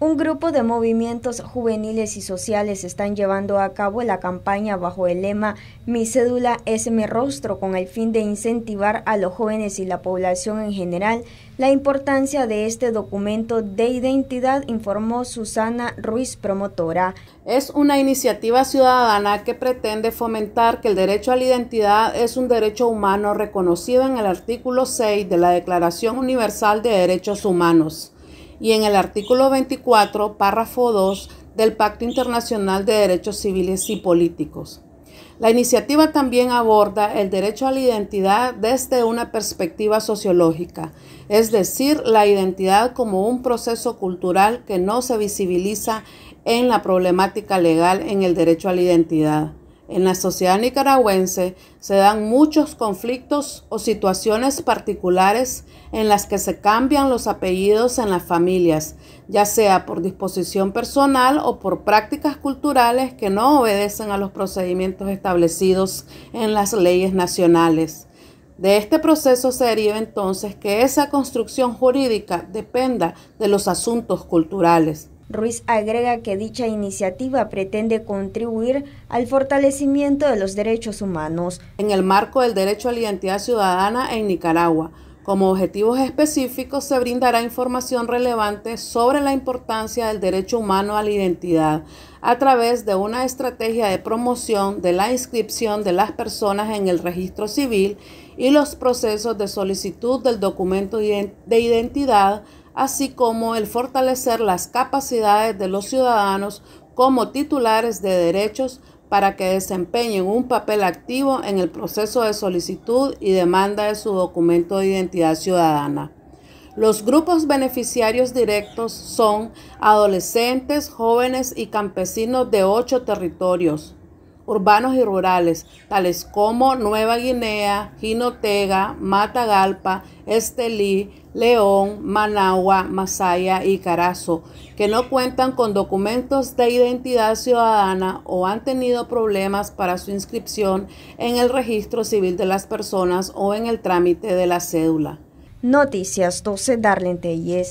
Un grupo de movimientos juveniles y sociales están llevando a cabo la campaña bajo el lema Mi cédula es mi rostro con el fin de incentivar a los jóvenes y la población en general la importancia de este documento de identidad, informó Susana Ruiz, promotora. Es una iniciativa ciudadana que pretende fomentar que el derecho a la identidad es un derecho humano reconocido en el artículo 6 de la Declaración Universal de Derechos Humanos y en el artículo 24, párrafo 2 del Pacto Internacional de Derechos Civiles y Políticos. La iniciativa también aborda el derecho a la identidad desde una perspectiva sociológica, es decir, la identidad como un proceso cultural que no se visibiliza en la problemática legal en el derecho a la identidad. En la sociedad nicaragüense se dan muchos conflictos o situaciones particulares en las que se cambian los apellidos en las familias, ya sea por disposición personal o por prácticas culturales que no obedecen a los procedimientos establecidos en las leyes nacionales. De este proceso se deriva entonces que esa construcción jurídica dependa de los asuntos culturales. Ruiz agrega que dicha iniciativa pretende contribuir al fortalecimiento de los derechos humanos. En el marco del derecho a la identidad ciudadana en Nicaragua, como objetivos específicos se brindará información relevante sobre la importancia del derecho humano a la identidad a través de una estrategia de promoción de la inscripción de las personas en el registro civil y los procesos de solicitud del documento de identidad así como el fortalecer las capacidades de los ciudadanos como titulares de derechos para que desempeñen un papel activo en el proceso de solicitud y demanda de su documento de identidad ciudadana. Los grupos beneficiarios directos son adolescentes, jóvenes y campesinos de ocho territorios, urbanos y rurales, tales como Nueva Guinea, Jinotega, Matagalpa, Estelí, León, Managua, Masaya y Carazo, que no cuentan con documentos de identidad ciudadana o han tenido problemas para su inscripción en el registro civil de las personas o en el trámite de la cédula. Noticias 12 Darlene